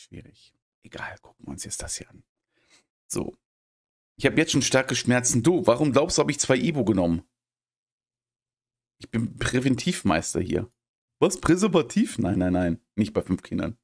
Schwierig. Egal, gucken wir uns jetzt das hier an. So. Ich habe jetzt schon starke Schmerzen. Du, warum glaubst du, habe ich zwei Ibo genommen? Ich bin Präventivmeister hier. Was? Präservativ? Nein, nein, nein. Nicht bei fünf Kindern.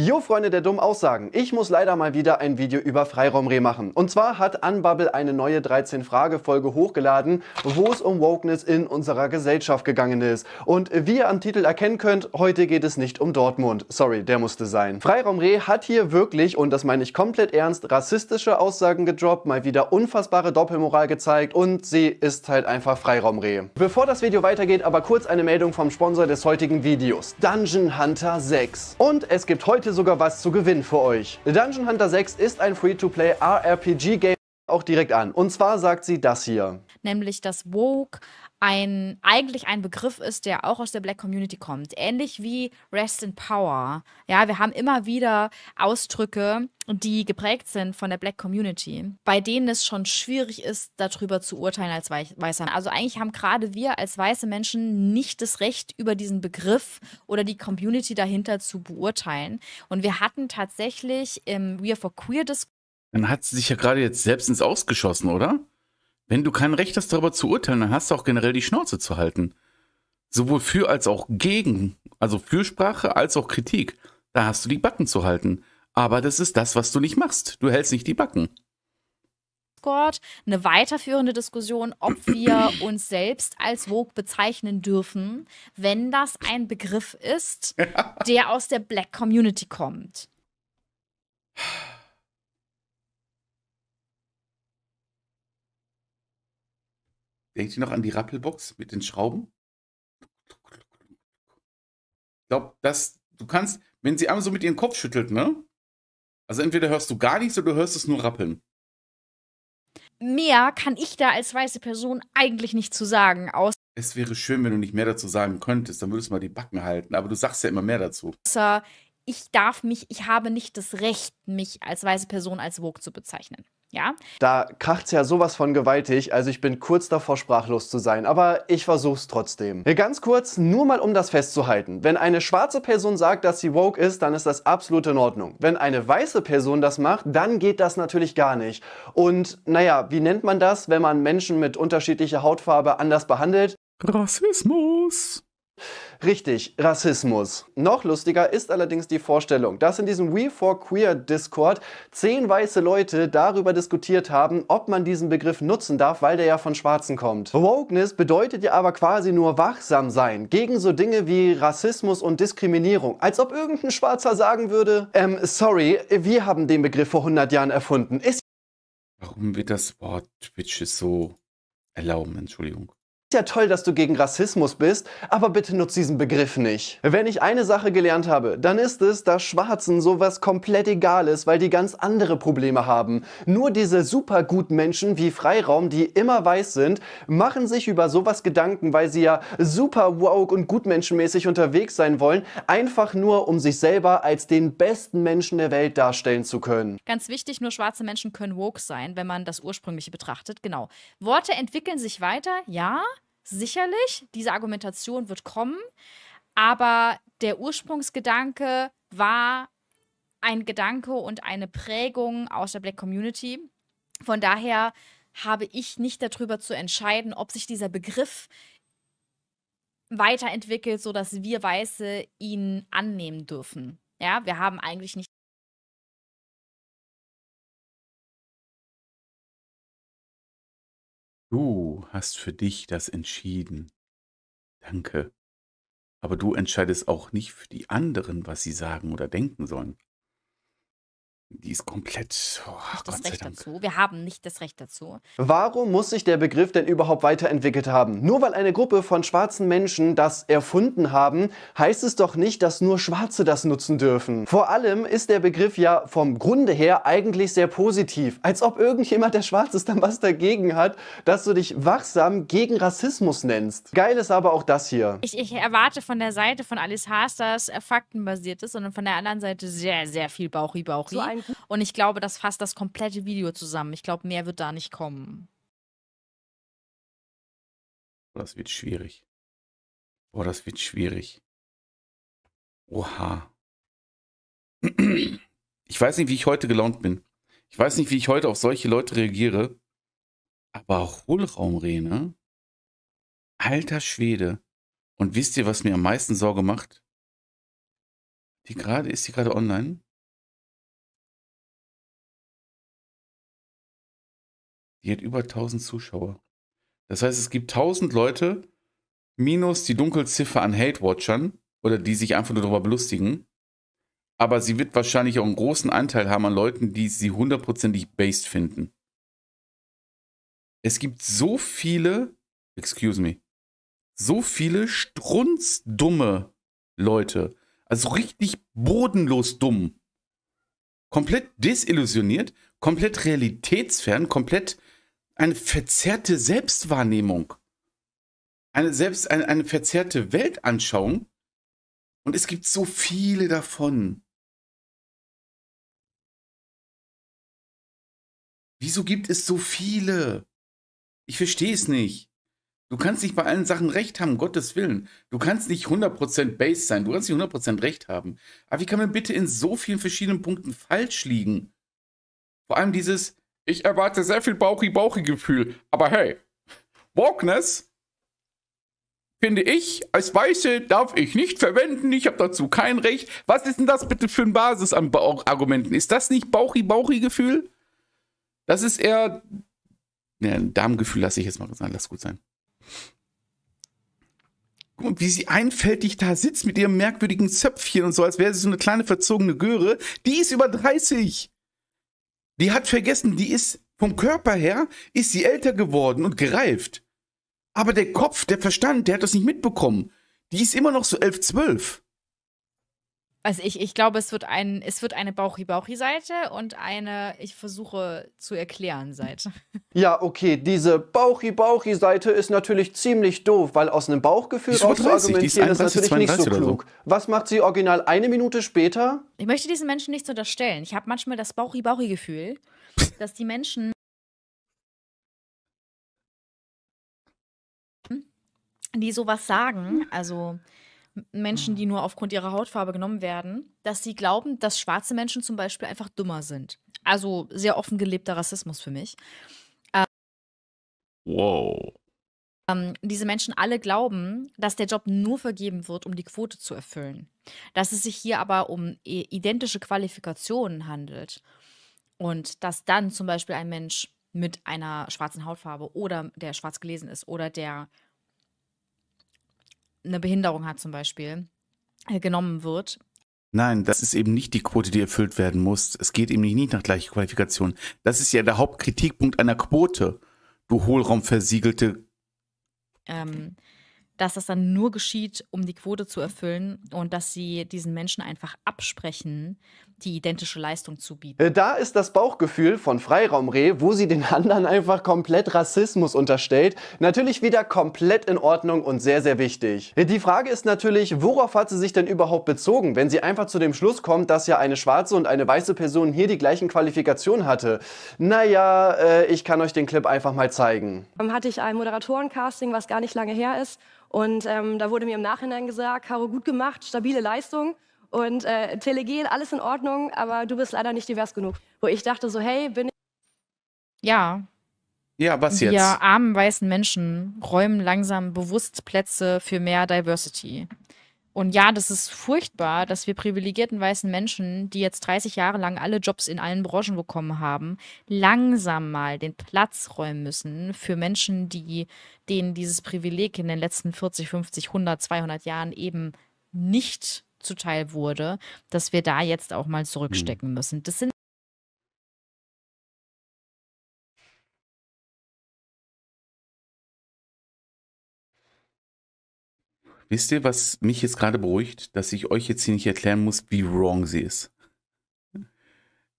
Jo Freunde der dummen Aussagen, ich muss leider mal wieder ein Video über Freiraumreh machen. Und zwar hat Unbubble eine neue 13-Frage-Folge hochgeladen, wo es um Wokeness in unserer Gesellschaft gegangen ist. Und wie ihr am Titel erkennen könnt, heute geht es nicht um Dortmund. Sorry, der musste sein. Freiraumreh hat hier wirklich, und das meine ich komplett ernst, rassistische Aussagen gedroppt, mal wieder unfassbare Doppelmoral gezeigt und sie ist halt einfach Freiraumreh. Bevor das Video weitergeht, aber kurz eine Meldung vom Sponsor des heutigen Videos, Dungeon Hunter 6. Und es gibt heute heute sogar was zu gewinnen für euch. Dungeon Hunter 6 ist ein Free-to-Play RRPG-Game auch direkt an. Und zwar sagt sie das hier. Nämlich, dass Woke ein, eigentlich ein Begriff ist, der auch aus der Black Community kommt. Ähnlich wie Rest in Power. Ja, wir haben immer wieder Ausdrücke, die geprägt sind von der Black Community, bei denen es schon schwierig ist, darüber zu urteilen als Weißer. Also eigentlich haben gerade wir als weiße Menschen nicht das Recht, über diesen Begriff oder die Community dahinter zu beurteilen. Und wir hatten tatsächlich im We Are for Queer Diskurs. Dann hat sie sich ja gerade jetzt selbst ins Ausgeschossen, oder? Wenn du kein Recht hast, darüber zu urteilen, dann hast du auch generell die Schnauze zu halten. Sowohl für als auch gegen, also Fürsprache als auch Kritik. Da hast du die Backen zu halten. Aber das ist das, was du nicht machst. Du hältst nicht die Backen. Discord eine weiterführende Diskussion, ob wir uns selbst als Vogue bezeichnen dürfen, wenn das ein Begriff ist, der aus der Black Community kommt. Denkt ihr noch an die Rappelbox mit den Schrauben? Ich glaube, dass du kannst, wenn sie einmal so mit ihren Kopf schüttelt, ne? Also entweder hörst du gar nichts oder du hörst es nur rappeln. Mehr kann ich da als weiße Person eigentlich nicht zu sagen, außer. Es wäre schön, wenn du nicht mehr dazu sagen könntest, dann würdest du mal die Backen halten, aber du sagst ja immer mehr dazu. Außer ich darf mich, ich habe nicht das Recht, mich als weiße Person als Vogue zu bezeichnen. Ja. Da kracht's ja sowas von gewaltig, also ich bin kurz davor sprachlos zu sein, aber ich versuch's trotzdem. Ganz kurz, nur mal um das festzuhalten. Wenn eine schwarze Person sagt, dass sie woke ist, dann ist das absolut in Ordnung. Wenn eine weiße Person das macht, dann geht das natürlich gar nicht. Und naja, wie nennt man das, wenn man Menschen mit unterschiedlicher Hautfarbe anders behandelt? Rassismus. Richtig, Rassismus. Noch lustiger ist allerdings die Vorstellung, dass in diesem We for Queer Discord zehn weiße Leute darüber diskutiert haben, ob man diesen Begriff nutzen darf, weil der ja von Schwarzen kommt. Wokeness bedeutet ja aber quasi nur wachsam sein gegen so Dinge wie Rassismus und Diskriminierung. Als ob irgendein Schwarzer sagen würde, ähm, sorry, wir haben den Begriff vor 100 Jahren erfunden. Ist Warum wird das Wort Twitches so erlauben? Entschuldigung. Ist ja toll, dass du gegen Rassismus bist, aber bitte nutz diesen Begriff nicht. Wenn ich eine Sache gelernt habe, dann ist es, dass Schwarzen sowas komplett egal ist, weil die ganz andere Probleme haben. Nur diese supergut Menschen wie Freiraum, die immer weiß sind, machen sich über sowas Gedanken, weil sie ja super woke und gutmenschenmäßig unterwegs sein wollen, einfach nur um sich selber als den besten Menschen der Welt darstellen zu können. Ganz wichtig, nur schwarze Menschen können woke sein, wenn man das ursprüngliche betrachtet. Genau. Worte entwickeln sich weiter, ja sicherlich, diese Argumentation wird kommen, aber der Ursprungsgedanke war ein Gedanke und eine Prägung aus der Black Community. Von daher habe ich nicht darüber zu entscheiden, ob sich dieser Begriff weiterentwickelt, sodass wir Weiße ihn annehmen dürfen. Ja, wir haben eigentlich nicht Du hast für dich das entschieden. Danke. Aber du entscheidest auch nicht für die anderen, was sie sagen oder denken sollen. Die ist komplett. Oh, nicht das Gott Recht dazu. Wir haben nicht das Recht dazu. Warum muss sich der Begriff denn überhaupt weiterentwickelt haben? Nur weil eine Gruppe von schwarzen Menschen das erfunden haben, heißt es doch nicht, dass nur Schwarze das nutzen dürfen. Vor allem ist der Begriff ja vom Grunde her eigentlich sehr positiv. Als ob irgendjemand, der schwarz ist, dann was dagegen hat, dass du dich wachsam gegen Rassismus nennst. Geil ist aber auch das hier. Ich, ich erwarte von der Seite von Alice Haas, dass faktenbasiert ist, sondern von der anderen Seite sehr, sehr viel Bauchi-Bauchi. So und ich glaube, das fasst das komplette Video zusammen. Ich glaube, mehr wird da nicht kommen. Das wird schwierig. Boah, das wird schwierig. Oha. Ich weiß nicht, wie ich heute gelaunt bin. Ich weiß nicht, wie ich heute auf solche Leute reagiere. Aber Hohlraumrene? Alter Schwede. Und wisst ihr, was mir am meisten Sorge macht? Die gerade, ist die gerade online? Die hat über 1000 Zuschauer. Das heißt, es gibt 1000 Leute minus die Dunkelziffer an Hate-Watchern oder die sich einfach nur darüber belustigen. Aber sie wird wahrscheinlich auch einen großen Anteil haben an Leuten, die sie hundertprozentig based finden. Es gibt so viele, excuse me, so viele strunzdumme Leute. Also richtig bodenlos dumm. Komplett desillusioniert, komplett realitätsfern, komplett eine verzerrte Selbstwahrnehmung, eine, selbst, eine, eine verzerrte Weltanschauung. Und es gibt so viele davon. Wieso gibt es so viele? Ich verstehe es nicht. Du kannst nicht bei allen Sachen recht haben, Gottes Willen. Du kannst nicht 100% Base sein, du kannst nicht 100% recht haben. Aber wie kann man bitte in so vielen verschiedenen Punkten falsch liegen? Vor allem dieses, ich erwarte sehr viel Bauchi-Bauchi-Gefühl. Aber hey, Wokeness finde ich, als Weiße darf ich nicht verwenden. Ich habe dazu kein Recht. Was ist denn das bitte für ein Basis an ba Argumenten? Ist das nicht Bauchi-Bauchi-Gefühl? Das ist eher. ein Darmgefühl lasse ich jetzt mal sein. Lass gut sein. Guck mal, wie sie einfältig da sitzt mit ihrem merkwürdigen Zöpfchen und so, als wäre sie so eine kleine verzogene Göre. Die ist über 30. Die hat vergessen, die ist vom Körper her, ist sie älter geworden und gereift. Aber der Kopf, der Verstand, der hat das nicht mitbekommen. Die ist immer noch so elf, zwölf. Also ich, ich glaube, es wird ein, es wird eine Bauchi-Bauchi-Seite und eine Ich versuche zu erklären Seite. Ja, okay, diese Bauchi-Bauchi-Seite ist natürlich ziemlich doof, weil aus einem Bauchgefühl raus argumentieren ist, 31, natürlich 32 nicht so klug. So. Was macht sie original eine Minute später? Ich möchte diesen Menschen nichts unterstellen. Ich habe manchmal das Bauchi-Bauchi-Gefühl, dass die Menschen die sowas sagen, also Menschen, die nur aufgrund ihrer Hautfarbe genommen werden, dass sie glauben, dass schwarze Menschen zum Beispiel einfach dümmer sind. Also sehr offen gelebter Rassismus für mich. Ähm, wow. Ähm, diese Menschen alle glauben, dass der Job nur vergeben wird, um die Quote zu erfüllen. Dass es sich hier aber um äh, identische Qualifikationen handelt. Und dass dann zum Beispiel ein Mensch mit einer schwarzen Hautfarbe oder der schwarz gelesen ist oder der eine Behinderung hat zum Beispiel, äh, genommen wird. Nein, das ist eben nicht die Quote, die erfüllt werden muss. Es geht eben nicht nach gleicher Qualifikation. Das ist ja der Hauptkritikpunkt einer Quote, du Hohlraumversiegelte. Ähm, dass das dann nur geschieht, um die Quote zu erfüllen und dass sie diesen Menschen einfach absprechen, die identische Leistung zu bieten. Äh, da ist das Bauchgefühl von Freiraumreh, wo sie den anderen einfach komplett Rassismus unterstellt, natürlich wieder komplett in Ordnung und sehr, sehr wichtig. Äh, die Frage ist natürlich, worauf hat sie sich denn überhaupt bezogen, wenn sie einfach zu dem Schluss kommt, dass ja eine schwarze und eine weiße Person hier die gleichen Qualifikationen hatte? Naja, äh, ich kann euch den Clip einfach mal zeigen. Dann Hatte ich ein Moderatorencasting, was gar nicht lange her ist. Und ähm, da wurde mir im Nachhinein gesagt, Caro, gut gemacht, stabile Leistung und äh, Telegen, alles in Ordnung, aber du bist leider nicht divers genug. Wo ich dachte so, hey, bin ich. Ja. Ja, was jetzt? Wir armen weißen Menschen räumen langsam bewusst Plätze für mehr Diversity. Und ja, das ist furchtbar, dass wir privilegierten weißen Menschen, die jetzt 30 Jahre lang alle Jobs in allen Branchen bekommen haben, langsam mal den Platz räumen müssen für Menschen, die denen dieses Privileg in den letzten 40, 50, 100, 200 Jahren eben nicht zuteil wurde, dass wir da jetzt auch mal zurückstecken hm. müssen. Das sind Wisst ihr, was mich jetzt gerade beruhigt, dass ich euch jetzt hier nicht erklären muss, wie wrong sie ist.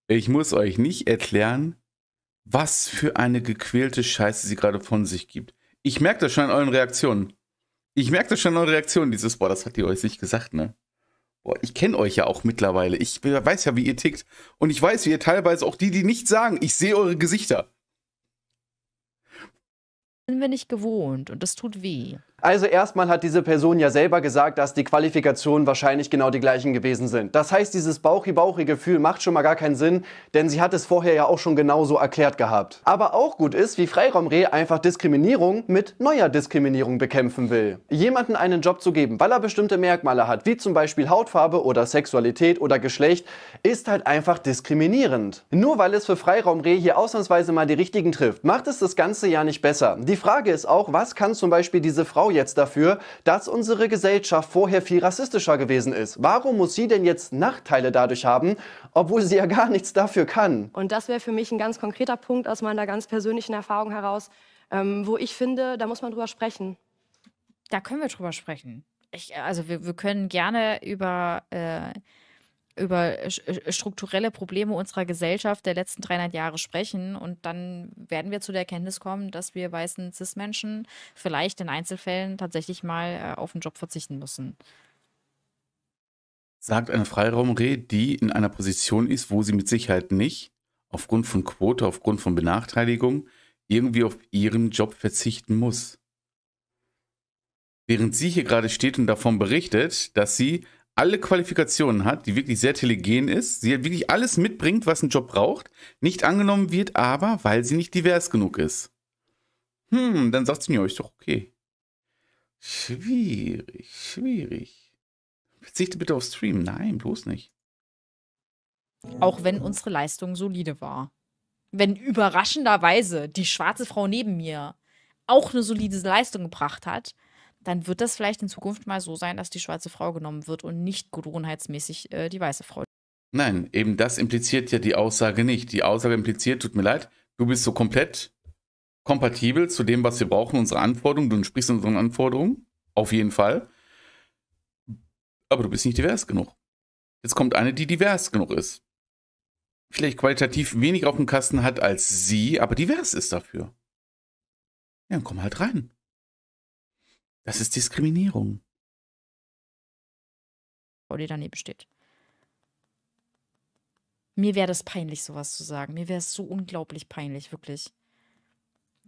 Ich muss euch nicht erklären, was für eine gequälte Scheiße sie gerade von sich gibt. Ich merke das schon an euren Reaktionen. Ich merke das schon an euren Reaktionen, dieses, boah, das hat ihr euch nicht gesagt, ne? boah, ich kenne euch ja auch mittlerweile. Ich weiß ja, wie ihr tickt. Und ich weiß, wie ihr teilweise auch die, die nichts sagen, ich sehe eure Gesichter. Sind wir nicht gewohnt und das tut weh. Also erstmal hat diese Person ja selber gesagt, dass die Qualifikationen wahrscheinlich genau die gleichen gewesen sind. Das heißt, dieses Bauchi-Bauchi-Gefühl macht schon mal gar keinen Sinn, denn sie hat es vorher ja auch schon genauso erklärt gehabt. Aber auch gut ist, wie Freiraumreh einfach Diskriminierung mit neuer Diskriminierung bekämpfen will. Jemanden einen Job zu geben, weil er bestimmte Merkmale hat, wie zum Beispiel Hautfarbe oder Sexualität oder Geschlecht, ist halt einfach diskriminierend. Nur weil es für Freiraumreh hier ausnahmsweise mal die richtigen trifft, macht es das ganze ja nicht besser. Die Frage ist auch, was kann zum Beispiel diese Frau jetzt dafür, dass unsere Gesellschaft vorher viel rassistischer gewesen ist? Warum muss sie denn jetzt Nachteile dadurch haben, obwohl sie ja gar nichts dafür kann? Und das wäre für mich ein ganz konkreter Punkt aus meiner ganz persönlichen Erfahrung heraus, ähm, wo ich finde, da muss man drüber sprechen. Da können wir drüber sprechen. Ich, also wir, wir können gerne über äh, über äh, äh, strukturelle Probleme unserer Gesellschaft der letzten 300 Jahre sprechen. Und dann werden wir zu der Erkenntnis kommen, dass wir weißen CIS-Menschen vielleicht in Einzelfällen tatsächlich mal äh, auf den Job verzichten müssen. Sagt eine Freiraumreh, die in einer Position ist, wo sie mit Sicherheit nicht, aufgrund von Quote, aufgrund von Benachteiligung, irgendwie auf ihren Job verzichten muss. Während sie hier gerade steht und davon berichtet, dass sie alle Qualifikationen hat, die wirklich sehr telegen ist, sie halt wirklich alles mitbringt, was ein Job braucht, nicht angenommen wird, aber weil sie nicht divers genug ist. Hm, dann sagt sie mir, euch doch okay. Schwierig, schwierig. Verzichte bitte auf Stream. Nein, bloß nicht. Auch wenn unsere Leistung solide war. Wenn überraschenderweise die schwarze Frau neben mir auch eine solide Leistung gebracht hat, dann wird das vielleicht in Zukunft mal so sein, dass die schwarze Frau genommen wird und nicht gewohnheitsmäßig äh, die weiße Frau. Nein, eben das impliziert ja die Aussage nicht. Die Aussage impliziert, tut mir leid, du bist so komplett kompatibel zu dem, was wir brauchen, unsere Anforderungen, du entsprichst unseren Anforderungen, auf jeden Fall. Aber du bist nicht divers genug. Jetzt kommt eine, die divers genug ist. Vielleicht qualitativ weniger auf dem Kasten hat als sie, aber divers ist dafür. Ja, dann komm halt rein. Das ist Diskriminierung. Frau, die daneben steht. Mir wäre das peinlich, sowas zu sagen. Mir wäre es so unglaublich peinlich, wirklich.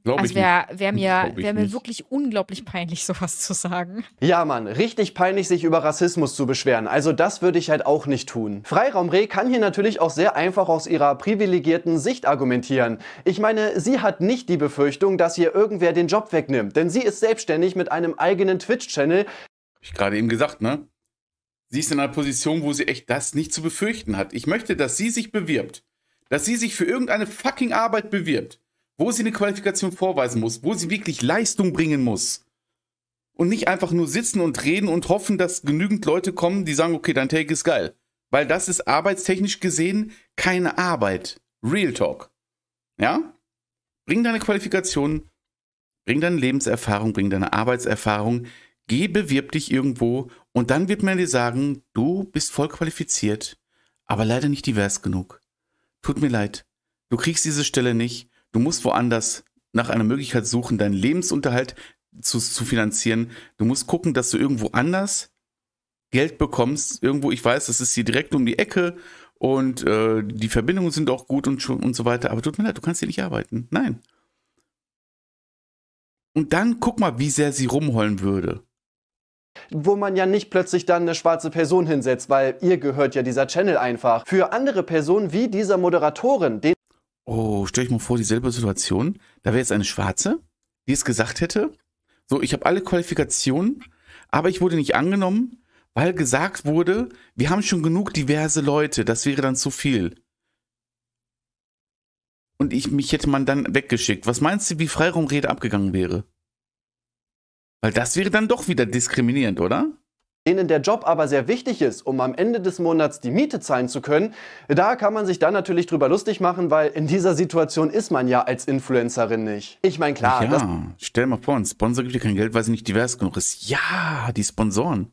Glaube also wäre wär mir, wär mir wirklich unglaublich peinlich, sowas zu sagen. Ja, Mann, richtig peinlich, sich über Rassismus zu beschweren. Also das würde ich halt auch nicht tun. Freiraum Reh kann hier natürlich auch sehr einfach aus ihrer privilegierten Sicht argumentieren. Ich meine, sie hat nicht die Befürchtung, dass ihr irgendwer den Job wegnimmt, denn sie ist selbstständig mit einem eigenen Twitch-Channel. Hab ich gerade eben gesagt, ne? Sie ist in einer Position, wo sie echt das nicht zu befürchten hat. Ich möchte, dass sie sich bewirbt. Dass sie sich für irgendeine fucking Arbeit bewirbt wo sie eine Qualifikation vorweisen muss, wo sie wirklich Leistung bringen muss. Und nicht einfach nur sitzen und reden und hoffen, dass genügend Leute kommen, die sagen, okay, dein Take ist geil. Weil das ist arbeitstechnisch gesehen keine Arbeit. Real Talk. Ja? Bring deine Qualifikation, bring deine Lebenserfahrung, bring deine Arbeitserfahrung, geh, bewirb dich irgendwo und dann wird man dir sagen, du bist voll qualifiziert, aber leider nicht divers genug. Tut mir leid, du kriegst diese Stelle nicht Du musst woanders nach einer Möglichkeit suchen, deinen Lebensunterhalt zu, zu finanzieren. Du musst gucken, dass du irgendwo anders Geld bekommst. Irgendwo, ich weiß, das ist hier direkt um die Ecke und äh, die Verbindungen sind auch gut und, und so weiter. Aber tut mir leid, du kannst hier nicht arbeiten. Nein. Und dann guck mal, wie sehr sie rumholen würde wo man ja nicht plötzlich dann eine schwarze Person hinsetzt, weil ihr gehört ja dieser Channel einfach. Für andere Personen wie dieser Moderatorin, den Oh, stell ich mal vor, dieselbe Situation. Da wäre jetzt eine Schwarze, die es gesagt hätte. So, ich habe alle Qualifikationen, aber ich wurde nicht angenommen, weil gesagt wurde, wir haben schon genug diverse Leute, das wäre dann zu viel. Und ich, mich hätte man dann weggeschickt. Was meinst du, wie Freiraumrede abgegangen wäre? Weil das wäre dann doch wieder diskriminierend, oder? denen der Job aber sehr wichtig ist, um am Ende des Monats die Miete zahlen zu können, da kann man sich dann natürlich drüber lustig machen, weil in dieser Situation ist man ja als Influencerin nicht. Ich meine, klar. Ja, stell mal vor, ein Sponsor gibt dir kein Geld, weil sie nicht divers genug ist. Ja, die Sponsoren.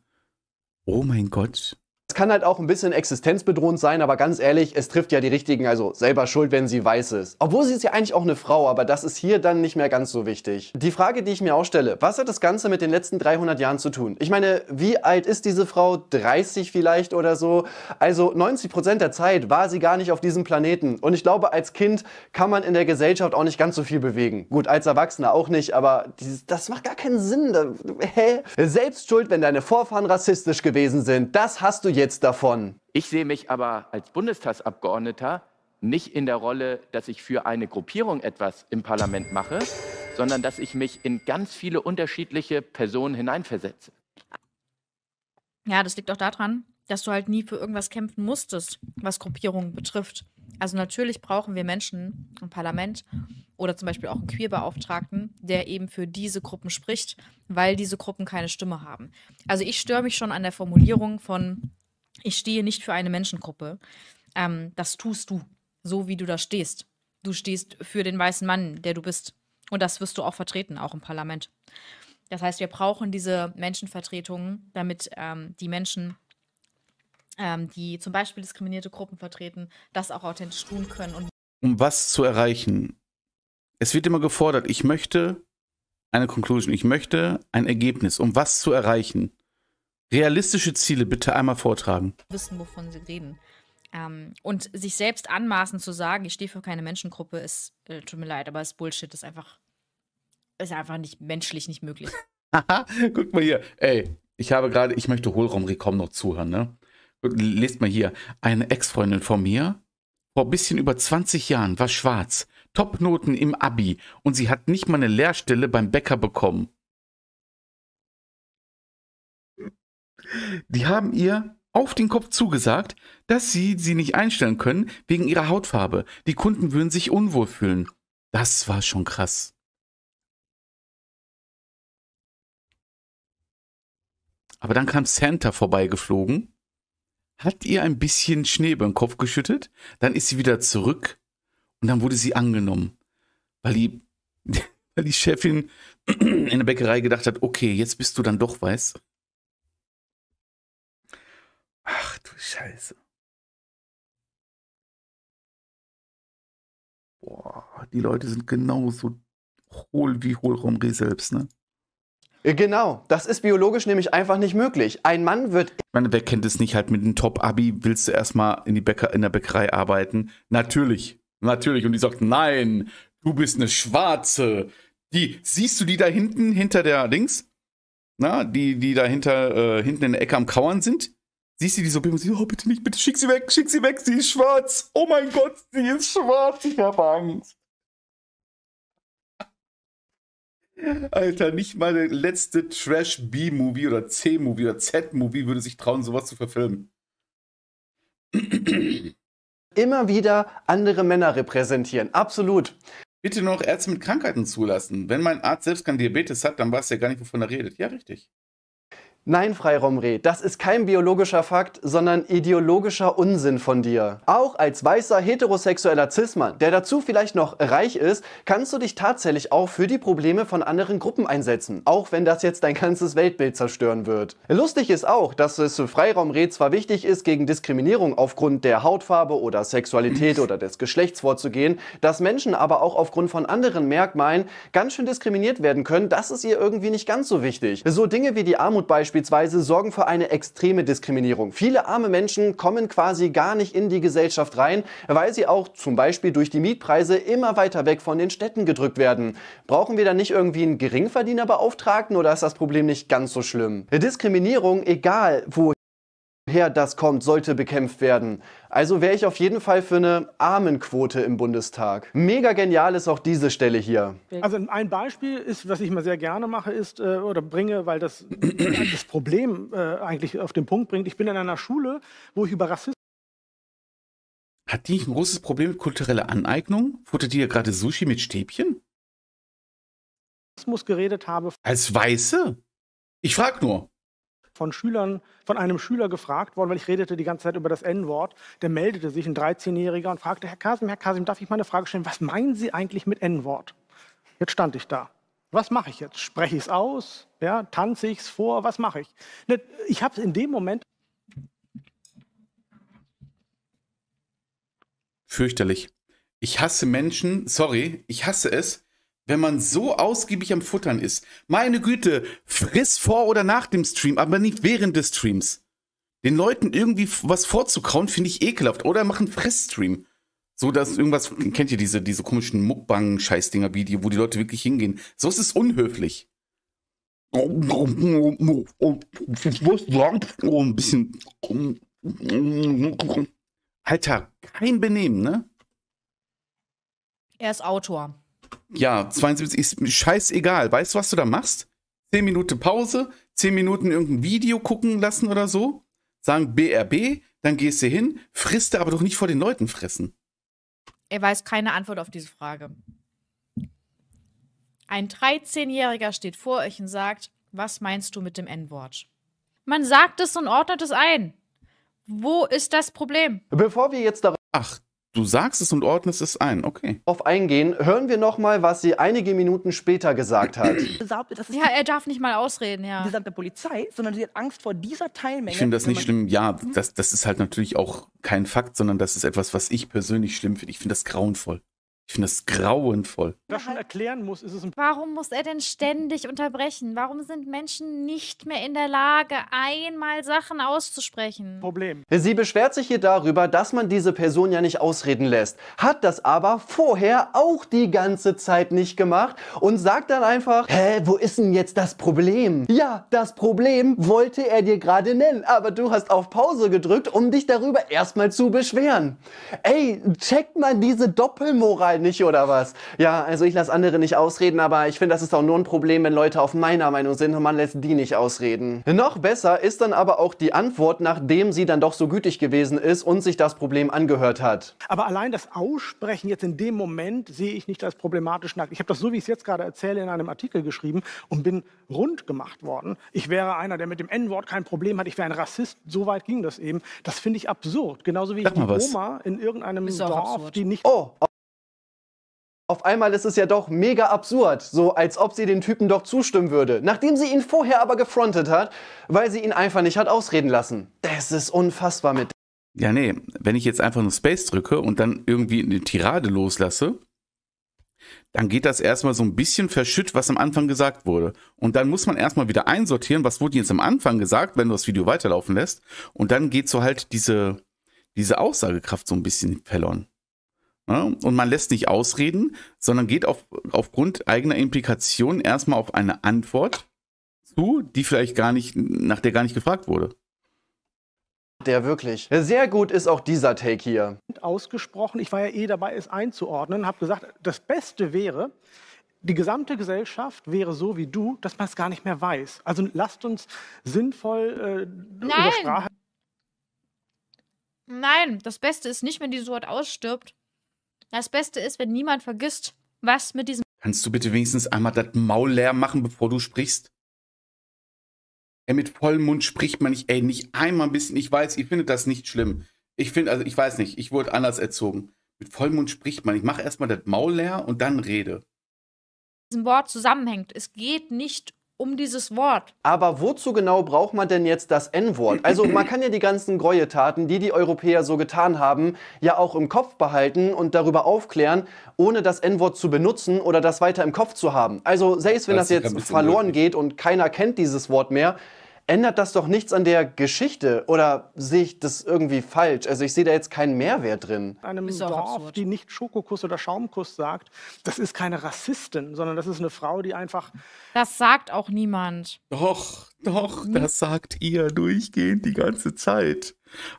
Oh mein Gott kann halt auch ein bisschen existenzbedrohend sein, aber ganz ehrlich, es trifft ja die richtigen, also selber schuld, wenn sie weiß ist. Obwohl sie ist ja eigentlich auch eine Frau, aber das ist hier dann nicht mehr ganz so wichtig. Die Frage, die ich mir auch stelle, was hat das Ganze mit den letzten 300 Jahren zu tun? Ich meine, wie alt ist diese Frau? 30 vielleicht oder so? Also 90 Prozent der Zeit war sie gar nicht auf diesem Planeten. Und ich glaube, als Kind kann man in der Gesellschaft auch nicht ganz so viel bewegen. Gut, als Erwachsener auch nicht, aber dieses, das macht gar keinen Sinn. hä? Selbst schuld, wenn deine Vorfahren rassistisch gewesen sind. Das hast du jetzt jetzt davon? Ich sehe mich aber als Bundestagsabgeordneter nicht in der Rolle, dass ich für eine Gruppierung etwas im Parlament mache, sondern dass ich mich in ganz viele unterschiedliche Personen hineinversetze. Ja, das liegt auch daran, dass du halt nie für irgendwas kämpfen musstest, was Gruppierungen betrifft. Also natürlich brauchen wir Menschen im Parlament oder zum Beispiel auch einen Queerbeauftragten, der eben für diese Gruppen spricht, weil diese Gruppen keine Stimme haben. Also ich störe mich schon an der Formulierung von ich stehe nicht für eine Menschengruppe. Ähm, das tust du, so wie du da stehst. Du stehst für den weißen Mann, der du bist. Und das wirst du auch vertreten, auch im Parlament. Das heißt, wir brauchen diese Menschenvertretungen, damit ähm, die Menschen, ähm, die zum Beispiel diskriminierte Gruppen vertreten, das auch authentisch tun können. um was zu erreichen? Es wird immer gefordert, ich möchte eine Conclusion, ich möchte ein Ergebnis, um was zu erreichen. Realistische Ziele bitte einmal vortragen. Wissen, wovon sie reden. Ähm, und sich selbst anmaßen zu sagen, ich stehe für keine Menschengruppe, ist, äh, tut mir leid, aber ist Bullshit, ist einfach, ist einfach nicht menschlich nicht möglich. Haha, guck mal hier. Ey, ich habe gerade, ich möchte Hohlraum-Rekom noch zuhören, ne? Lest mal hier. Eine Ex-Freundin von mir, vor ein bisschen über 20 Jahren, war schwarz. Topnoten im Abi und sie hat nicht mal eine Lehrstelle beim Bäcker bekommen. Die haben ihr auf den Kopf zugesagt, dass sie sie nicht einstellen können wegen ihrer Hautfarbe. Die Kunden würden sich unwohl fühlen. Das war schon krass. Aber dann kam Santa vorbeigeflogen, hat ihr ein bisschen Schnee über den Kopf geschüttet, dann ist sie wieder zurück und dann wurde sie angenommen, weil die, weil die Chefin in der Bäckerei gedacht hat, okay, jetzt bist du dann doch weiß. Ach du Scheiße. Boah, die Leute sind genauso hohl wie Hohlraumreh selbst, ne? Äh, genau, das ist biologisch nämlich einfach nicht möglich. Ein Mann wird. Ich meine, wer kennt es nicht? Halt mit einem Top-Abi willst du erstmal in, die Bäcker, in der Bäckerei arbeiten. Natürlich, natürlich. Und die sagt: Nein, du bist eine Schwarze. Die, siehst du die da hinten, hinter der Links? Na, die, die da hinter, äh, hinten in der Ecke am Kauern sind? siehst du die so und sie, oh, bitte nicht, bitte schick sie weg, schick sie weg, sie ist schwarz. Oh mein Gott, sie ist schwarz, ich habe Angst. Alter, nicht mal der letzte Trash-B-Movie oder C-Movie oder Z-Movie würde sich trauen, sowas zu verfilmen. Immer wieder andere Männer repräsentieren, absolut. Bitte nur noch Ärzte mit Krankheiten zulassen. Wenn mein Arzt selbst keinen Diabetes hat, dann weiß er gar nicht, wovon er redet. Ja, richtig. Nein, Freiromri, das ist kein biologischer Fakt, sondern ideologischer Unsinn von dir. Auch als weißer heterosexueller Cis-Mann, der dazu vielleicht noch reich ist, kannst du dich tatsächlich auch für die Probleme von anderen Gruppen einsetzen, auch wenn das jetzt dein ganzes Weltbild zerstören wird. Lustig ist auch, dass es für Freiraumre zwar wichtig ist, gegen Diskriminierung aufgrund der Hautfarbe oder Sexualität oder des Geschlechts vorzugehen, dass Menschen aber auch aufgrund von anderen Merkmalen ganz schön diskriminiert werden können, das ist ihr irgendwie nicht ganz so wichtig. So Dinge wie die Armut beispielsweise beispielsweise sorgen für eine extreme Diskriminierung. Viele arme Menschen kommen quasi gar nicht in die Gesellschaft rein, weil sie auch zum Beispiel durch die Mietpreise immer weiter weg von den Städten gedrückt werden. Brauchen wir dann nicht irgendwie einen Geringverdienerbeauftragten oder ist das Problem nicht ganz so schlimm? Diskriminierung, egal wo her das kommt, sollte bekämpft werden. Also wäre ich auf jeden Fall für eine Armenquote im Bundestag. Mega genial ist auch diese Stelle hier. Also ein Beispiel ist, was ich mal sehr gerne mache, ist äh, oder bringe, weil das das Problem äh, eigentlich auf den Punkt bringt. Ich bin in einer Schule, wo ich über Rassismus hat die nicht ein großes Problem mit kultureller Aneignung? Wurde die ja gerade Sushi mit Stäbchen? geredet habe. Als Weiße? Ich frag nur von Schülern, von einem Schüler gefragt worden, weil ich redete die ganze Zeit über das N-Wort. Der meldete sich, ein 13-Jähriger, und fragte, Herr Kasim, Herr Kasim, darf ich mal eine Frage stellen? Was meinen Sie eigentlich mit N-Wort? Jetzt stand ich da. Was mache ich jetzt? Spreche ich es aus? Ja, tanze ich es vor? Was mache ich? Ne, ich habe es in dem Moment. Fürchterlich. Ich hasse Menschen, sorry, ich hasse es, wenn man so ausgiebig am Futtern ist. Meine Güte, friss vor oder nach dem Stream, aber nicht während des Streams. Den Leuten irgendwie was vorzukauen, finde ich ekelhaft. Oder machen Fressstream. So, dass irgendwas, kennt ihr diese, diese komischen muckbang scheißdinger wo die Leute wirklich hingehen. So ist es unhöflich. oh, Ein bisschen. Alter, kein Benehmen, ne? Er ist Autor ja, 72 ist scheißegal. Weißt du, was du da machst? Zehn Minuten Pause, zehn Minuten irgendein Video gucken lassen oder so, sagen BRB, dann gehst du hin, frisst du aber doch nicht vor den Leuten fressen. Er weiß keine Antwort auf diese Frage. Ein 13-Jähriger steht vor euch und sagt, was meinst du mit dem N-Wort? Man sagt es und ordnet es ein. Wo ist das Problem? Bevor wir jetzt darauf. Ach, Du sagst es und ordnest es ein, okay. Auf eingehen, hören wir nochmal, was sie einige Minuten später gesagt hat. ja, er darf nicht mal ausreden, ja. Die gesamte Polizei, sondern sie hat Angst vor dieser Teilmenge. Ich finde das nicht schlimm, ja, das, das ist halt natürlich auch kein Fakt, sondern das ist etwas, was ich persönlich schlimm finde. Ich finde das grauenvoll. Ich finde das grauenvoll. Wer schon erklären muss, ist es ein. Warum muss er denn ständig unterbrechen? Warum sind Menschen nicht mehr in der Lage, einmal Sachen auszusprechen? Problem. Sie beschwert sich hier darüber, dass man diese Person ja nicht ausreden lässt, hat das aber vorher auch die ganze Zeit nicht gemacht und sagt dann einfach: Hä, wo ist denn jetzt das Problem? Ja, das Problem wollte er dir gerade nennen, aber du hast auf Pause gedrückt, um dich darüber erstmal zu beschweren. Ey, checkt mal diese Doppelmoral halt nicht oder was? Ja, also ich lasse andere nicht ausreden, aber ich finde, das ist auch nur ein Problem, wenn Leute auf meiner Meinung sind und man lässt die nicht ausreden. Noch besser ist dann aber auch die Antwort, nachdem sie dann doch so gütig gewesen ist und sich das Problem angehört hat. Aber allein das Aussprechen jetzt in dem Moment sehe ich nicht als problematisch. Ich habe das so, wie ich es jetzt gerade erzähle, in einem Artikel geschrieben und bin rund gemacht worden. Ich wäre einer, der mit dem N-Wort kein Problem hat. Ich wäre ein Rassist. So weit ging das eben. Das finde ich absurd. Genauso wie ich die Oma in irgendeinem Dorf, absurd. die nicht... Oh. oh auf einmal ist es ja doch mega absurd, so als ob sie den Typen doch zustimmen würde, nachdem sie ihn vorher aber gefrontet hat, weil sie ihn einfach nicht hat ausreden lassen. Das ist unfassbar mit. Ja, nee, wenn ich jetzt einfach nur Space drücke und dann irgendwie eine Tirade loslasse, dann geht das erstmal so ein bisschen verschütt, was am Anfang gesagt wurde. Und dann muss man erstmal wieder einsortieren, was wurde jetzt am Anfang gesagt, wenn du das Video weiterlaufen lässt. Und dann geht so halt diese, diese Aussagekraft so ein bisschen verloren. Ja, ne? und man lässt nicht ausreden, sondern geht auf, aufgrund eigener Implikationen erstmal auf eine Antwort zu, die vielleicht gar nicht, nach der gar nicht gefragt wurde. Der wirklich. Sehr gut ist auch dieser Take hier. Ausgesprochen, ich war ja eh dabei, es einzuordnen, habe gesagt, das Beste wäre, die gesamte Gesellschaft wäre so wie du, dass man es gar nicht mehr weiß. Also lasst uns sinnvoll äh, Nein. über Sprache. Nein, das Beste ist nicht, wenn die Sort ausstirbt, das Beste ist, wenn niemand vergisst, was mit diesem. Kannst du bitte wenigstens einmal das Maul leer machen, bevor du sprichst? Ey, mit vollem Mund spricht man nicht, ey, nicht einmal ein bisschen. Ich weiß, ihr findet das nicht schlimm. Ich finde, also ich weiß nicht, ich wurde anders erzogen. Mit vollem Mund spricht man. Ich mache erstmal das Maul leer und dann rede. Diesem Wort zusammenhängt. Es geht nicht um dieses Wort. Aber wozu genau braucht man denn jetzt das N-Wort? Also man kann ja die ganzen Gräueltaten, die die Europäer so getan haben, ja auch im Kopf behalten und darüber aufklären, ohne das N-Wort zu benutzen oder das weiter im Kopf zu haben. Also selbst wenn das, das jetzt verloren möglich. geht und keiner kennt dieses Wort mehr, ändert das doch nichts an der Geschichte. Oder sehe ich das irgendwie falsch? Also ich sehe da jetzt keinen Mehrwert drin. Einem Dorf, die nicht Schokokuss oder Schaumkuss sagt, das ist keine Rassistin, sondern das ist eine Frau, die einfach... Das sagt auch niemand. Doch, doch, das sagt ihr durchgehend die ganze Zeit.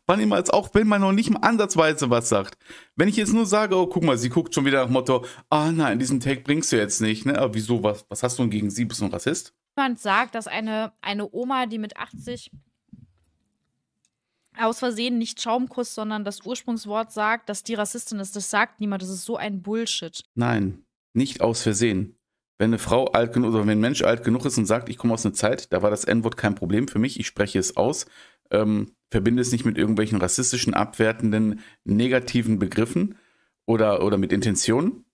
Wann immer als auch, wenn man noch nicht mal ansatzweise was sagt. Wenn ich jetzt nur sage, oh, guck mal, sie guckt schon wieder nach Motto, ah nein, diesen Tag bringst du jetzt nicht, ne? Aber wieso, was, was hast du denn gegen sie? Bist du ein Rassist? niemand sagt, dass eine, eine Oma, die mit 80 aus Versehen nicht Schaumkuss, sondern das Ursprungswort sagt, dass die Rassistin ist. Das sagt niemand. Das ist so ein Bullshit. Nein, nicht aus Versehen. Wenn eine Frau alt genug oder wenn ein Mensch alt genug ist und sagt, ich komme aus einer Zeit, da war das N-Wort kein Problem für mich, ich spreche es aus, ähm, verbinde es nicht mit irgendwelchen rassistischen, abwertenden, negativen Begriffen oder, oder mit Intentionen.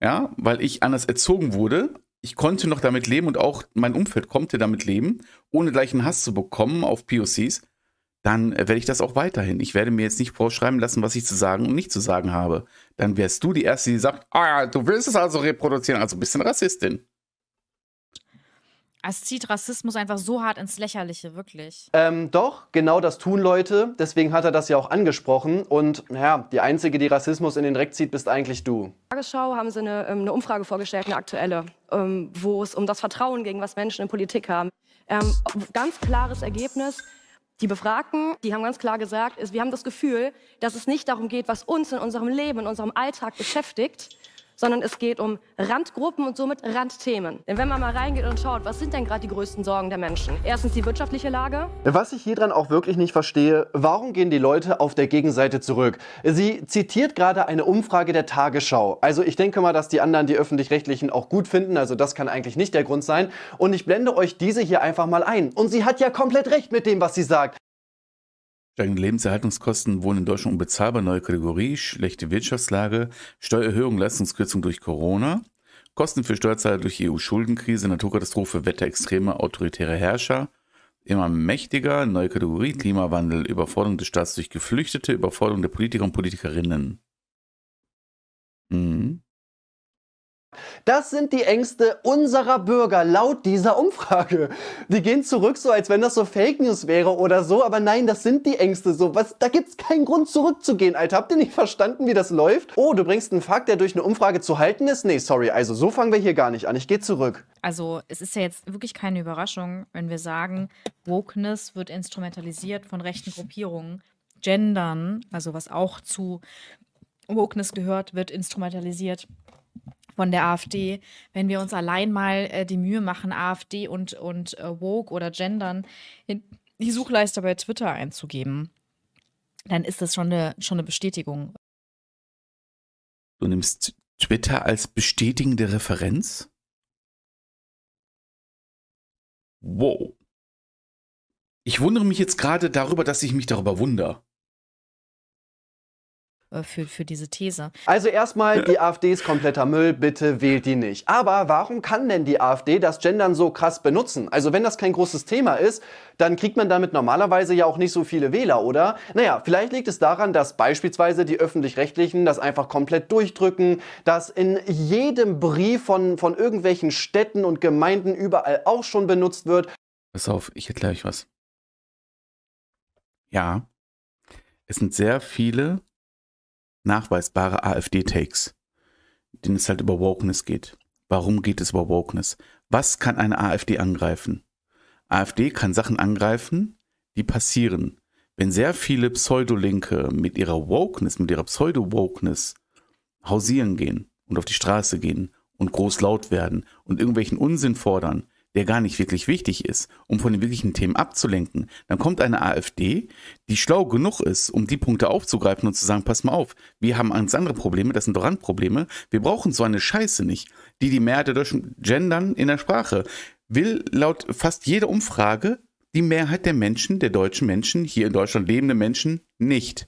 Ja, weil ich anders erzogen wurde ich konnte noch damit leben und auch mein Umfeld konnte damit leben, ohne gleich einen Hass zu bekommen auf POCs, dann äh, werde ich das auch weiterhin. Ich werde mir jetzt nicht vorschreiben lassen, was ich zu sagen und nicht zu sagen habe. Dann wärst du die Erste, die sagt, ah, du willst es also reproduzieren, also bist du eine Rassistin. Es zieht Rassismus einfach so hart ins Lächerliche, wirklich. Ähm, doch, genau das tun Leute. Deswegen hat er das ja auch angesprochen. Und naja, die Einzige, die Rassismus in den Dreck zieht, bist eigentlich du. In Tagesschau haben sie eine, ähm, eine Umfrage vorgestellt, eine aktuelle, ähm, wo es um das Vertrauen ging, was Menschen in Politik haben. Ähm, ganz klares Ergebnis. Die Befragten, die haben ganz klar gesagt, wir haben das Gefühl, dass es nicht darum geht, was uns in unserem Leben, in unserem Alltag beschäftigt, sondern es geht um Randgruppen und somit Randthemen. Denn wenn man mal reingeht und schaut, was sind denn gerade die größten Sorgen der Menschen? Erstens die wirtschaftliche Lage. Was ich hier dran auch wirklich nicht verstehe, warum gehen die Leute auf der Gegenseite zurück? Sie zitiert gerade eine Umfrage der Tagesschau. Also ich denke mal, dass die anderen die öffentlich-rechtlichen auch gut finden, also das kann eigentlich nicht der Grund sein. Und ich blende euch diese hier einfach mal ein. Und sie hat ja komplett recht mit dem, was sie sagt. Steigende Lebenserhaltungskosten wohnen in Deutschland unbezahlbar, neue Kategorie, schlechte Wirtschaftslage, Steuererhöhung, Leistungskürzung durch Corona, Kosten für Steuerzahler durch EU-Schuldenkrise, Naturkatastrophe, Wetterextreme, autoritäre Herrscher, immer mächtiger, neue Kategorie, Klimawandel, Überforderung des Staates durch Geflüchtete, Überforderung der Politiker und Politikerinnen. Mhm. Das sind die Ängste unserer Bürger laut dieser Umfrage. Die gehen zurück, so als wenn das so Fake News wäre oder so, aber nein, das sind die Ängste. So, was, da gibt's keinen Grund zurückzugehen, Alter. Habt ihr nicht verstanden, wie das läuft? Oh, du bringst einen Fakt, der durch eine Umfrage zu halten ist? Nee, sorry, also so fangen wir hier gar nicht an. Ich gehe zurück. Also, es ist ja jetzt wirklich keine Überraschung, wenn wir sagen, Wokeness wird instrumentalisiert von rechten Gruppierungen. Gendern, also was auch zu Wokeness gehört, wird instrumentalisiert von der AfD, wenn wir uns allein mal äh, die Mühe machen, AfD und, und äh, Woke oder Gendern in die Suchleiste bei Twitter einzugeben, dann ist das schon eine, schon eine Bestätigung. Du nimmst Twitter als bestätigende Referenz? Wow. Ich wundere mich jetzt gerade darüber, dass ich mich darüber wundere. Äh, für, für diese These. Also erstmal, die AfD ist kompletter Müll, bitte wählt die nicht. Aber warum kann denn die AfD das Gendern so krass benutzen? Also wenn das kein großes Thema ist, dann kriegt man damit normalerweise ja auch nicht so viele Wähler, oder? Naja, vielleicht liegt es daran, dass beispielsweise die öffentlich-rechtlichen das einfach komplett durchdrücken, dass in jedem Brief von, von irgendwelchen Städten und Gemeinden überall auch schon benutzt wird. Pass auf, ich erkläre euch was. Ja, es sind sehr viele nachweisbare AfD-Takes, denen es halt über Wokeness geht. Warum geht es über Wokeness? Was kann eine AfD angreifen? AfD kann Sachen angreifen, die passieren. Wenn sehr viele Pseudolinke mit ihrer Wokeness, mit ihrer Pseudo-Wokeness hausieren gehen und auf die Straße gehen und groß laut werden und irgendwelchen Unsinn fordern, der gar nicht wirklich wichtig ist, um von den wirklichen Themen abzulenken, dann kommt eine AfD, die schlau genug ist, um die Punkte aufzugreifen und zu sagen, pass mal auf, wir haben ganz andere Probleme, das sind doch Randprobleme, wir brauchen so eine Scheiße nicht, die die Mehrheit der Deutschen gendern in der Sprache, will laut fast jeder Umfrage die Mehrheit der Menschen, der deutschen Menschen, hier in Deutschland lebende Menschen, nicht.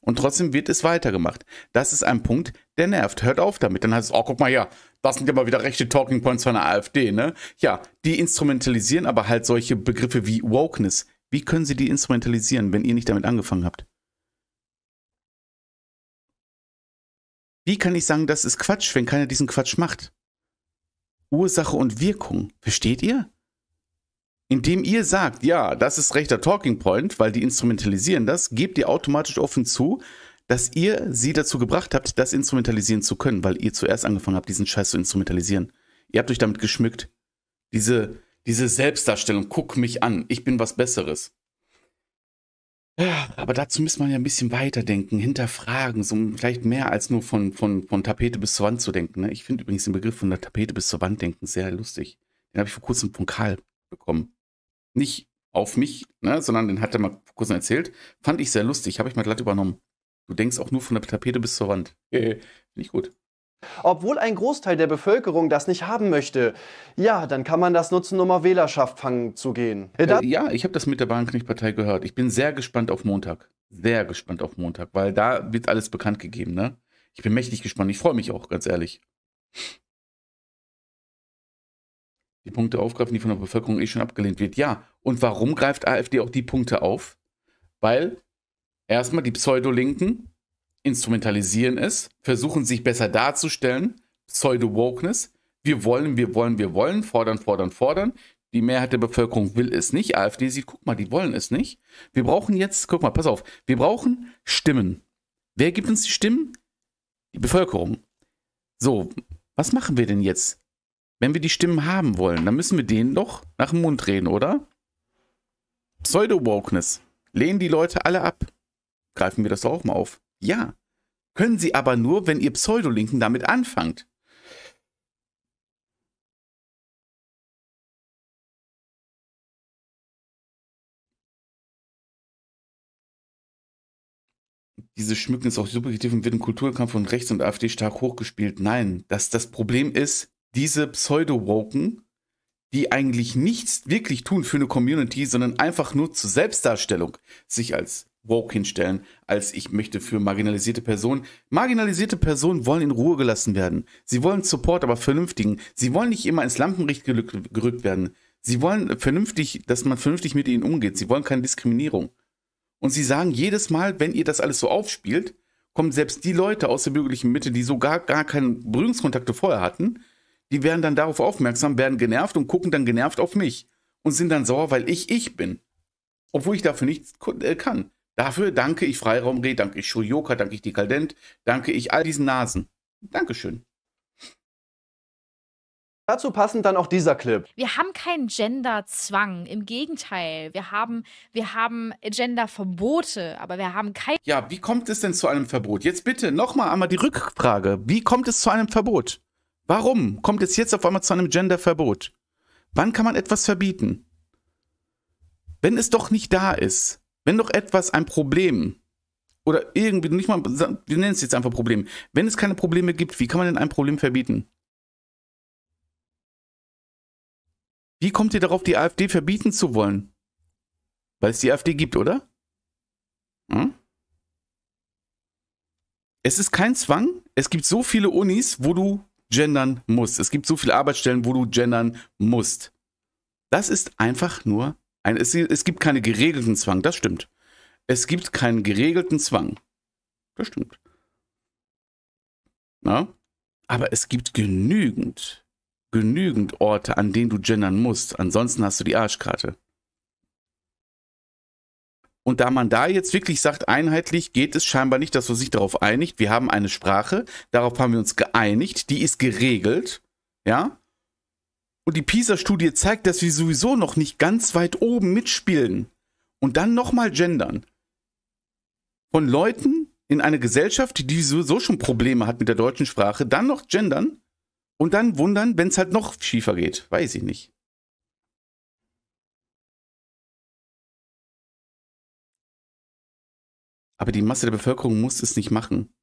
Und trotzdem wird es weitergemacht. Das ist ein Punkt, der nervt. Hört auf damit. Dann heißt es, oh, guck mal her, das sind ja mal wieder rechte Talking Points von der AfD, ne? Ja, die instrumentalisieren aber halt solche Begriffe wie Wokeness. Wie können sie die instrumentalisieren, wenn ihr nicht damit angefangen habt? Wie kann ich sagen, das ist Quatsch, wenn keiner diesen Quatsch macht? Ursache und Wirkung. Versteht ihr? Indem ihr sagt, ja, das ist rechter Talking Point, weil die instrumentalisieren das, gebt ihr automatisch offen zu, dass ihr sie dazu gebracht habt, das instrumentalisieren zu können, weil ihr zuerst angefangen habt, diesen Scheiß zu instrumentalisieren. Ihr habt euch damit geschmückt. Diese, diese Selbstdarstellung, guck mich an, ich bin was Besseres. aber dazu müsste man ja ein bisschen weiterdenken, hinterfragen, so vielleicht mehr als nur von, von, von Tapete bis zur Wand zu denken. Ne? Ich finde übrigens den Begriff von der Tapete bis zur Wand denken sehr lustig. Den habe ich vor kurzem von Karl bekommen. Nicht auf mich, ne, sondern den hat er mal vor kurzem erzählt. Fand ich sehr lustig, habe ich mal glatt übernommen. Du denkst auch nur von der Tapete bis zur Wand. Äh, äh. Finde ich gut. Obwohl ein Großteil der Bevölkerung das nicht haben möchte, ja, dann kann man das nutzen, um auf Wählerschaft fangen zu gehen. Äh, ja, ich habe das mit der Bahnknechtpartei gehört. Ich bin sehr gespannt auf Montag. Sehr gespannt auf Montag, weil da wird alles bekannt gegeben, ne? Ich bin mächtig gespannt. Ich freue mich auch, ganz ehrlich. Die Punkte aufgreifen, die von der Bevölkerung eh schon abgelehnt wird. Ja, und warum greift AfD auch die Punkte auf? Weil Erstmal die Pseudo-Linken instrumentalisieren es, versuchen sich besser darzustellen, Pseudo-Wokeness. Wir wollen, wir wollen, wir wollen, fordern, fordern, fordern. Die Mehrheit der Bevölkerung will es nicht. AfD sieht, guck mal, die wollen es nicht. Wir brauchen jetzt, guck mal, pass auf, wir brauchen Stimmen. Wer gibt uns die Stimmen? Die Bevölkerung. So, was machen wir denn jetzt? Wenn wir die Stimmen haben wollen, dann müssen wir denen doch nach dem Mund reden, oder? Pseudo-Wokeness. Lehnen die Leute alle ab greifen wir das auch mal auf. Ja, können Sie aber nur, wenn Ihr Pseudolinken damit anfangt. Diese Schmücken ist auch subjektiv und wird im Kulturkampf von rechts und AfD stark hochgespielt. Nein, das, das Problem ist, diese Pseudo-Woken, die eigentlich nichts wirklich tun für eine Community, sondern einfach nur zur Selbstdarstellung sich als woke hinstellen, als ich möchte für marginalisierte Personen. Marginalisierte Personen wollen in Ruhe gelassen werden. Sie wollen Support, aber vernünftigen. Sie wollen nicht immer ins Lampenlicht gerückt werden. Sie wollen vernünftig, dass man vernünftig mit ihnen umgeht. Sie wollen keine Diskriminierung. Und sie sagen jedes Mal, wenn ihr das alles so aufspielt, kommen selbst die Leute aus der bürgerlichen Mitte, die so gar, gar keine Berührungskontakte vorher hatten, die werden dann darauf aufmerksam, werden genervt und gucken dann genervt auf mich und sind dann sauer, weil ich ich bin. Obwohl ich dafür nichts äh, kann. Dafür danke ich Freiraumreh, danke ich Shoyoka, danke ich Dekadent, danke ich all diesen Nasen. Dankeschön. Dazu passend dann auch dieser Clip. Wir haben keinen Genderzwang, im Gegenteil. Wir haben, wir haben Genderverbote, aber wir haben kein. Ja, wie kommt es denn zu einem Verbot? Jetzt bitte nochmal einmal die Rückfrage. Wie kommt es zu einem Verbot? Warum kommt es jetzt auf einmal zu einem Genderverbot? Wann kann man etwas verbieten? Wenn es doch nicht da ist. Wenn doch etwas ein Problem oder irgendwie nicht mal, wir nennen es jetzt einfach Problem. Wenn es keine Probleme gibt, wie kann man denn ein Problem verbieten? Wie kommt ihr darauf, die AfD verbieten zu wollen? Weil es die AfD gibt, oder? Hm? Es ist kein Zwang. Es gibt so viele Unis, wo du gendern musst. Es gibt so viele Arbeitsstellen, wo du gendern musst. Das ist einfach nur ein, es, es gibt keinen geregelten Zwang, das stimmt. Es gibt keinen geregelten Zwang. Das stimmt. Na? Aber es gibt genügend, genügend Orte, an denen du gendern musst. Ansonsten hast du die Arschkarte. Und da man da jetzt wirklich sagt, einheitlich geht es scheinbar nicht, dass man sich darauf einigt. Wir haben eine Sprache, darauf haben wir uns geeinigt, die ist geregelt. Ja, und die PISA-Studie zeigt, dass wir sowieso noch nicht ganz weit oben mitspielen. Und dann nochmal gendern. Von Leuten in einer Gesellschaft, die sowieso schon Probleme hat mit der deutschen Sprache, dann noch gendern und dann wundern, wenn es halt noch schiefer geht. Weiß ich nicht. Aber die Masse der Bevölkerung muss es nicht machen.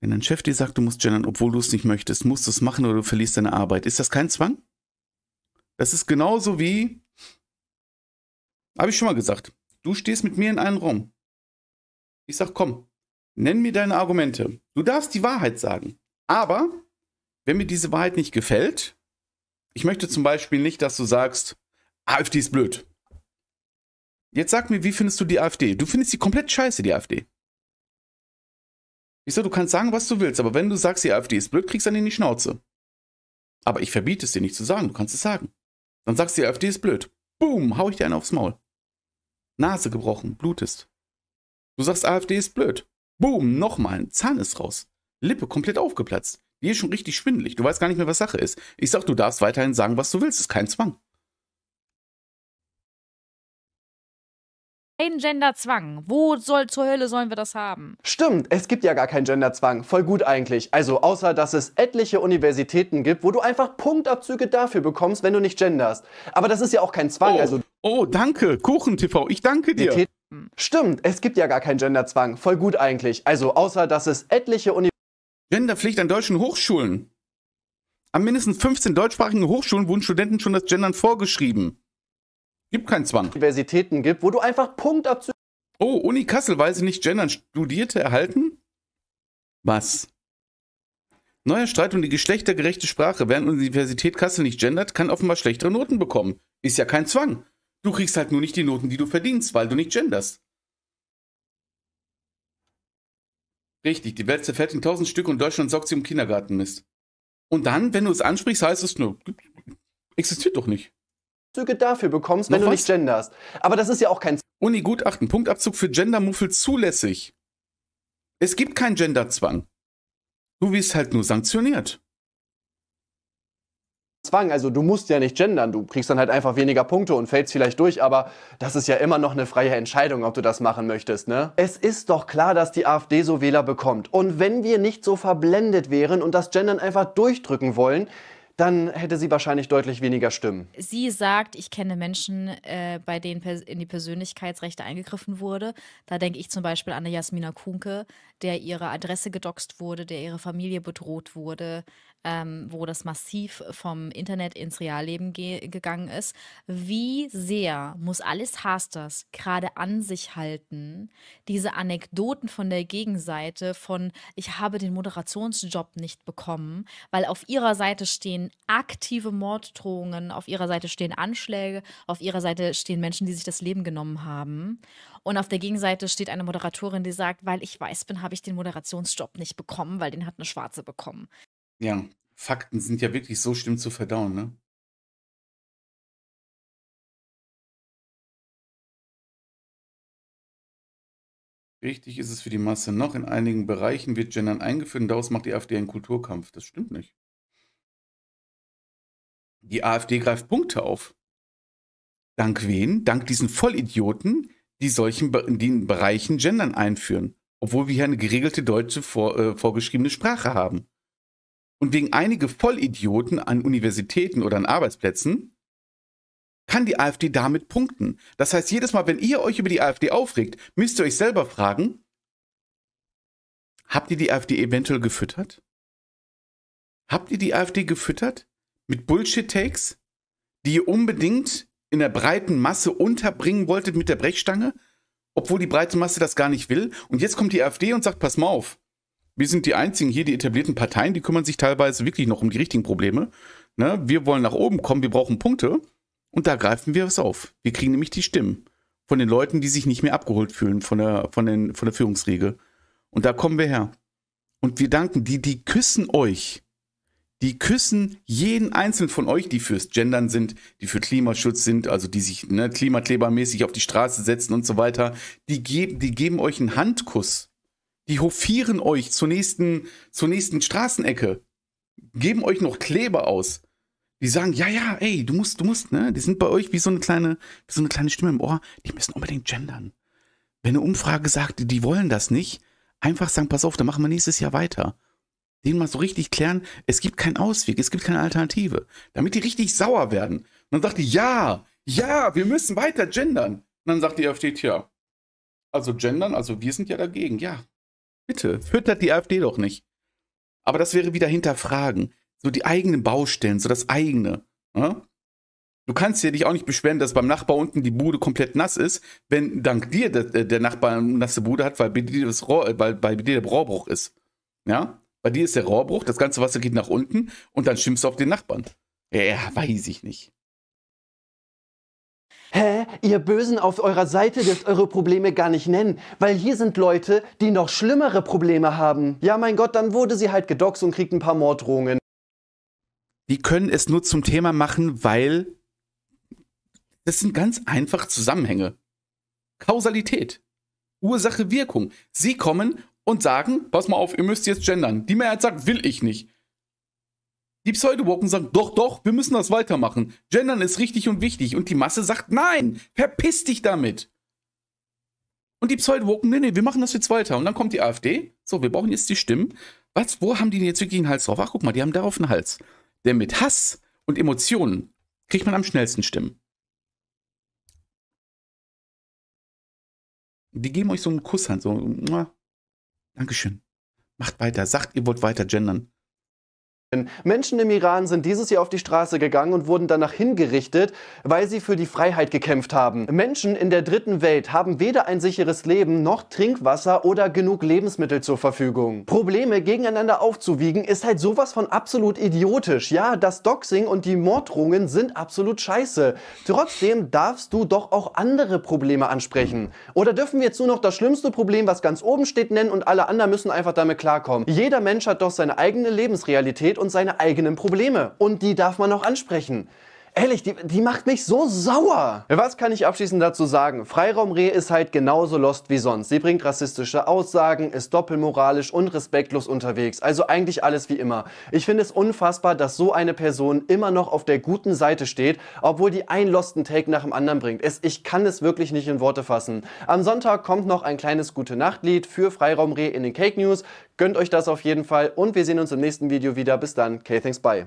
Wenn dein Chef dir sagt, du musst gendern, obwohl du es nicht möchtest, musst du es machen oder du verlierst deine Arbeit. Ist das kein Zwang? Das ist genauso wie, habe ich schon mal gesagt, du stehst mit mir in einem Raum. Ich sage, komm, nenn mir deine Argumente. Du darfst die Wahrheit sagen. Aber wenn mir diese Wahrheit nicht gefällt, ich möchte zum Beispiel nicht, dass du sagst, AfD ist blöd. Jetzt sag mir, wie findest du die AfD? Du findest sie komplett scheiße, die AfD. Ich sage, du kannst sagen, was du willst, aber wenn du sagst, die AfD ist blöd, kriegst du dann in die Schnauze. Aber ich verbiete es dir nicht zu sagen, du kannst es sagen. Dann sagst du, die AfD ist blöd. Boom, hau ich dir einen aufs Maul. Nase gebrochen, blutest. Du sagst, AfD ist blöd. Boom, nochmal, ein Zahn ist raus. Lippe komplett aufgeplatzt. Die ist schon richtig schwindelig. Du weißt gar nicht mehr, was Sache ist. Ich sag, du darfst weiterhin sagen, was du willst. Ist kein Zwang. Kein Genderzwang. Wo soll zur Hölle sollen wir das haben? Stimmt, es gibt ja gar keinen Genderzwang. Voll gut eigentlich. Also außer, dass es etliche Universitäten gibt, wo du einfach Punktabzüge dafür bekommst, wenn du nicht genderst. Aber das ist ja auch kein Zwang. Oh, also oh danke, KuchenTV, ich danke dir. Stimmt, es gibt ja gar keinen Genderzwang. Voll gut eigentlich. Also außer, dass es etliche Universitäten... Genderpflicht an deutschen Hochschulen. An mindestens 15 deutschsprachigen Hochschulen wurden Studenten schon das Gendern vorgeschrieben. Gibt keinen Zwang. Universitäten gibt, wo du einfach Punkt Punktabzüge. Oh, Uni Kassel weil sie nicht gendern. Studierte erhalten? Was? Neuer Streit um die geschlechtergerechte Sprache. Während Universität Kassel nicht gendert, kann offenbar schlechtere Noten bekommen. Ist ja kein Zwang. Du kriegst halt nur nicht die Noten, die du verdienst, weil du nicht genderst. Richtig, die Welt zerfällt in tausend Stück und Deutschland sorgt sie um Kindergartenmist. Und dann, wenn du es ansprichst, heißt es nur, existiert doch nicht. Züge dafür bekommst, wenn du was? nicht genderst. Aber das ist ja auch kein. Uni-Gutachten, Punktabzug für Gendermuffel zulässig. Es gibt keinen Genderzwang. Du wirst halt nur sanktioniert. Zwang, also du musst ja nicht gendern, du kriegst dann halt einfach weniger Punkte und fällst vielleicht durch, aber das ist ja immer noch eine freie Entscheidung, ob du das machen möchtest, ne? Es ist doch klar, dass die AfD so Wähler bekommt. Und wenn wir nicht so verblendet wären und das Gendern einfach durchdrücken wollen, dann hätte sie wahrscheinlich deutlich weniger Stimmen. Sie sagt, ich kenne Menschen, äh, bei denen in die Persönlichkeitsrechte eingegriffen wurde. Da denke ich zum Beispiel an eine Jasmina Kunke, der ihre Adresse gedoxt wurde, der ihre Familie bedroht wurde, ähm, wo das massiv vom Internet ins Realleben ge gegangen ist. Wie sehr muss Alice Hasters gerade an sich halten, diese Anekdoten von der Gegenseite von ich habe den Moderationsjob nicht bekommen, weil auf ihrer Seite stehen aktive Morddrohungen. Auf ihrer Seite stehen Anschläge, auf ihrer Seite stehen Menschen, die sich das Leben genommen haben. Und auf der Gegenseite steht eine Moderatorin, die sagt, weil ich weiß bin, habe ich den Moderationsjob nicht bekommen, weil den hat eine Schwarze bekommen. Ja, Fakten sind ja wirklich so schlimm zu verdauen, ne? Wichtig ist es für die Masse noch. In einigen Bereichen wird Gendern eingeführt und daraus macht die AfD einen Kulturkampf. Das stimmt nicht. Die AfD greift Punkte auf. Dank wen? Dank diesen Vollidioten, die solchen in den Bereichen Gendern einführen, obwohl wir hier eine geregelte deutsche vor, äh, vorgeschriebene Sprache haben. Und wegen einige Vollidioten an Universitäten oder an Arbeitsplätzen kann die AfD damit punkten. Das heißt, jedes Mal, wenn ihr euch über die AfD aufregt, müsst ihr euch selber fragen, habt ihr die AfD eventuell gefüttert? Habt ihr die AfD gefüttert? mit Bullshit-Takes, die ihr unbedingt in der breiten Masse unterbringen wolltet mit der Brechstange, obwohl die breite Masse das gar nicht will. Und jetzt kommt die AfD und sagt, pass mal auf, wir sind die einzigen hier, die etablierten Parteien, die kümmern sich teilweise wirklich noch um die richtigen Probleme. Ne? Wir wollen nach oben kommen, wir brauchen Punkte. Und da greifen wir was auf. Wir kriegen nämlich die Stimmen von den Leuten, die sich nicht mehr abgeholt fühlen von der, von den, von der Führungsriege. Und da kommen wir her. Und wir danken die, die küssen euch die küssen jeden einzelnen von euch, die fürs Gendern sind, die für Klimaschutz sind, also die sich ne, klimaklebermäßig auf die Straße setzen und so weiter. Die, geben, die geben euch einen Handkuss. Die hofieren euch zur nächsten, zur nächsten Straßenecke. Geben euch noch Kleber aus. Die sagen, ja, ja, ey, du musst, du musst, ne? Die sind bei euch wie so eine kleine, wie so eine kleine Stimme im Ohr. Die müssen unbedingt gendern. Wenn eine Umfrage sagt, die wollen das nicht, einfach sagen, pass auf, dann machen wir nächstes Jahr weiter den mal so richtig klären, es gibt keinen Ausweg, es gibt keine Alternative. Damit die richtig sauer werden. Und dann sagt die, ja, ja, wir müssen weiter gendern. Und dann sagt die AfD, tja, also gendern, also wir sind ja dagegen. Ja, bitte, füttert die AfD doch nicht. Aber das wäre wieder hinterfragen. So die eigenen Baustellen, so das eigene. Ja? Ne? Du kannst ja dich auch nicht beschweren, dass beim Nachbar unten die Bude komplett nass ist, wenn dank dir der, äh, der Nachbar eine nasse Bude hat, weil bei dir, das Rohr, äh, weil bei dir der Rohrbruch ist. Ja? Bei dir ist der Rohrbruch, das ganze Wasser geht nach unten und dann schimpfst du auf den Nachbarn. Ja, weiß ich nicht. Hä? Ihr Bösen auf eurer Seite dürft eure Probleme gar nicht nennen, weil hier sind Leute, die noch schlimmere Probleme haben. Ja, mein Gott, dann wurde sie halt gedoxt und kriegt ein paar Morddrohungen. Die können es nur zum Thema machen, weil das sind ganz einfache Zusammenhänge. Kausalität. Ursache, Wirkung. Sie kommen und sagen, pass mal auf, ihr müsst jetzt gendern. Die Mehrheit sagt, will ich nicht. Die Pseudowoken sagen, doch, doch, wir müssen das weitermachen. Gendern ist richtig und wichtig. Und die Masse sagt, nein, verpiss dich damit. Und die Pseudowoken, nee, nee, wir machen das jetzt weiter. Und dann kommt die AfD. So, wir brauchen jetzt die Stimmen. Was, wo haben die denn jetzt wirklich einen Hals drauf? Ach, guck mal, die haben darauf einen Hals. Denn mit Hass und Emotionen kriegt man am schnellsten Stimmen. Die geben euch so einen Kusshand, so, Dankeschön. Macht weiter. Sagt, ihr wollt weiter gendern. Menschen im Iran sind dieses Jahr auf die Straße gegangen und wurden danach hingerichtet, weil sie für die Freiheit gekämpft haben. Menschen in der dritten Welt haben weder ein sicheres Leben noch Trinkwasser oder genug Lebensmittel zur Verfügung. Probleme gegeneinander aufzuwiegen ist halt sowas von absolut idiotisch. Ja, das Doxing und die Morddrohungen sind absolut scheiße. Trotzdem darfst du doch auch andere Probleme ansprechen. Oder dürfen wir jetzt nur noch das schlimmste Problem, was ganz oben steht, nennen und alle anderen müssen einfach damit klarkommen? Jeder Mensch hat doch seine eigene Lebensrealität und seine eigenen Probleme. Und die darf man auch ansprechen. Ehrlich, die, die macht mich so sauer. Was kann ich abschließend dazu sagen? Freiraum Reh ist halt genauso lost wie sonst. Sie bringt rassistische Aussagen, ist doppelmoralisch und respektlos unterwegs. Also eigentlich alles wie immer. Ich finde es unfassbar, dass so eine Person immer noch auf der guten Seite steht, obwohl die einen losten Take nach dem anderen bringt. Es, ich kann es wirklich nicht in Worte fassen. Am Sonntag kommt noch ein kleines Gute-Nacht-Lied für Freiraum Reh in den Cake News. Gönnt euch das auf jeden Fall und wir sehen uns im nächsten Video wieder. Bis dann. K, thanks, bye.